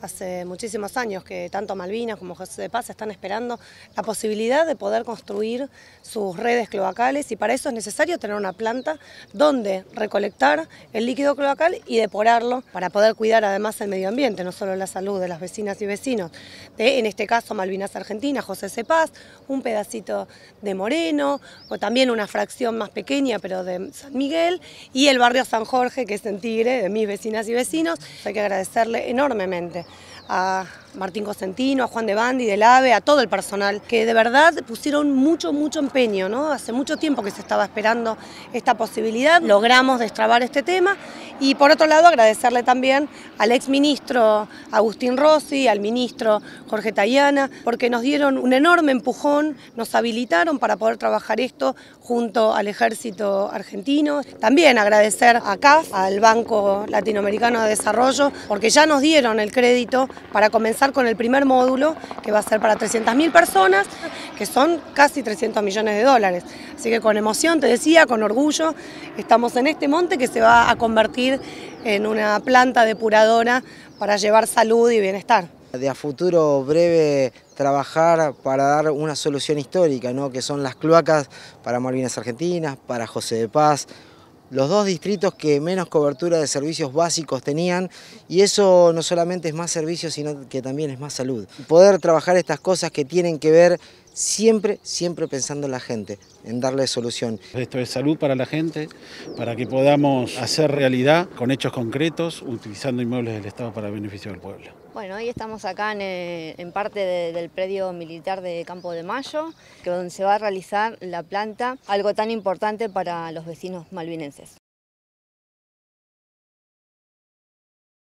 Hace muchísimos años que tanto Malvinas como José de Paz están esperando la posibilidad de poder construir sus redes cloacales y para eso es necesario tener una planta donde recolectar el líquido cloacal y deporarlo para poder cuidar además el medio ambiente, no solo la salud de las vecinas y vecinos, en este caso Malvinas Argentina, José de Paz, un pedacito de Moreno o también una fracción más pequeña pero de San Miguel y el barrio San Jorge que es en Tigre, de mis vecinas y vecinos. Hay que agradecerle enormemente Uh, Martín Cosentino, a Juan de Bandi, del AVE, a todo el personal, que de verdad pusieron mucho, mucho empeño, ¿no? Hace mucho tiempo que se estaba esperando esta posibilidad, logramos destrabar este tema y por otro lado agradecerle también al exministro Agustín Rossi, al ministro Jorge Tayana, porque nos dieron un enorme empujón, nos habilitaron para poder trabajar esto junto al ejército argentino. También agradecer acá, al Banco Latinoamericano de Desarrollo, porque ya nos dieron el crédito para comenzar con el primer módulo, que va a ser para 300.000 personas, que son casi 300 millones de dólares. Así que con emoción, te decía, con orgullo, estamos en este monte que se va a convertir en una planta depuradora para llevar salud y bienestar. De a futuro breve trabajar para dar una solución histórica, ¿no? que son las cloacas para Malvinas Argentinas, para José de Paz, los dos distritos que menos cobertura de servicios básicos tenían y eso no solamente es más servicios sino que también es más salud. Poder trabajar estas cosas que tienen que ver siempre, siempre pensando en la gente, en darle solución. Esto es salud para la gente, para que podamos hacer realidad con hechos concretos, utilizando inmuebles del Estado para beneficio del pueblo. Bueno, hoy estamos acá en, eh, parte del predio militar de Campo de Mayo, que donde se va a realizar la planta, algo tan importante para los vecinos malvinenses.